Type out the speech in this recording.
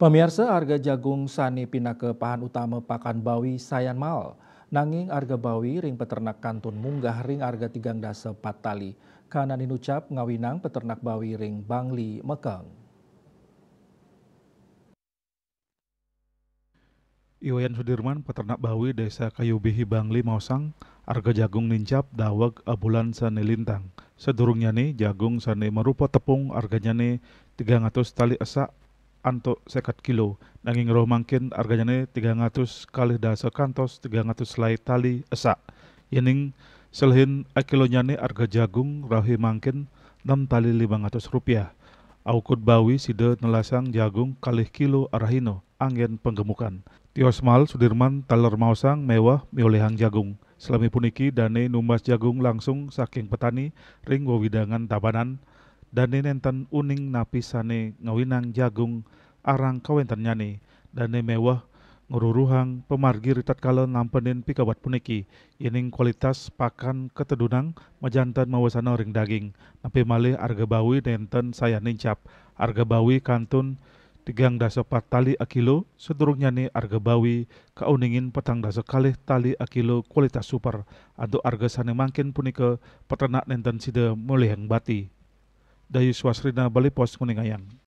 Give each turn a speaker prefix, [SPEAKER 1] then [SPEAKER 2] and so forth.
[SPEAKER 1] Pemirsa harga jagung sani pindah ke pahan utama pakan bawi sayan mal. Nanging harga bawi ring peternak kantun munggah ring harga tigang dasa patali. Kanan inucap ngawinang peternak bawi ring bangli mekang.
[SPEAKER 2] Iwayan Sudirman, peternak bawi desa Kayubihi Bangli Mausang, harga jagung nincap dawag abulan sani lintang. Sedurungnya nih jagung sani merupa tepung harganya nih 300 tali esak antuk sekat kilo. Nanging roh mangkin harganya nih 300 kali dasa kantos 300 selai tali esak. Yening selain akilonya nih harga jagung rahi mangkin 6 tali 500 rupiah aukut bawi side nelasang jagung kalih kilo arahino angin penggemukan. Tiosmal Sudirman taler mausang mewah miolehang jagung. Selami puniki dane numbas jagung langsung saking petani ring wawidangan tabanan dane nenten uning napisane ngawinang jagung arang nyane. dane mewah ngururuhang pemargi tatkala nampenin pikabat puniki ining kualitas pakan ketedunang majantan mawasana ring daging nampi malih arga bawi nenten saya nincap. arga bawi kantun tigang dasa tali akilo sedurungnya ni arga bawi kauningin petang dasa kalih tali akilo kualitas super atau arga sana mangkin punika peternak nenten sida mulih yang bati dayu swasrina balipos kuningayang